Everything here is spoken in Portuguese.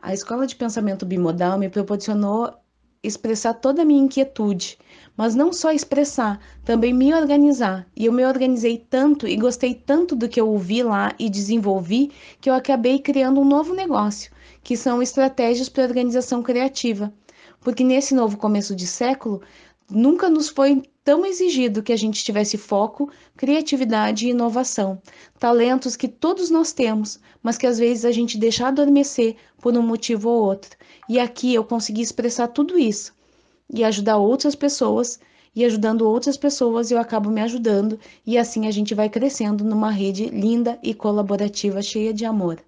A escola de pensamento bimodal me proporcionou expressar toda a minha inquietude, mas não só expressar, também me organizar. E eu me organizei tanto e gostei tanto do que eu ouvi lá e desenvolvi que eu acabei criando um novo negócio, que são estratégias para organização criativa. Porque nesse novo começo de século, nunca nos foi tão exigido que a gente tivesse foco, criatividade e inovação. Talentos que todos nós temos, mas que às vezes a gente deixa adormecer por um motivo ou outro. E aqui eu consegui expressar tudo isso e ajudar outras pessoas. E ajudando outras pessoas, eu acabo me ajudando, e assim a gente vai crescendo numa rede linda e colaborativa, cheia de amor.